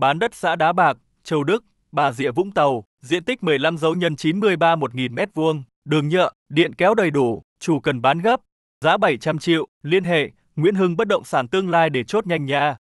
bán đất xã Đá Bạc, Châu Đức, Bà Rịa Vũng Tàu, diện tích 15 dấu nhân 93 1000 m2, đường nhựa, điện kéo đầy đủ, chủ cần bán gấp, giá 700 triệu, liên hệ Nguyễn Hưng bất động sản tương lai để chốt nhanh nha.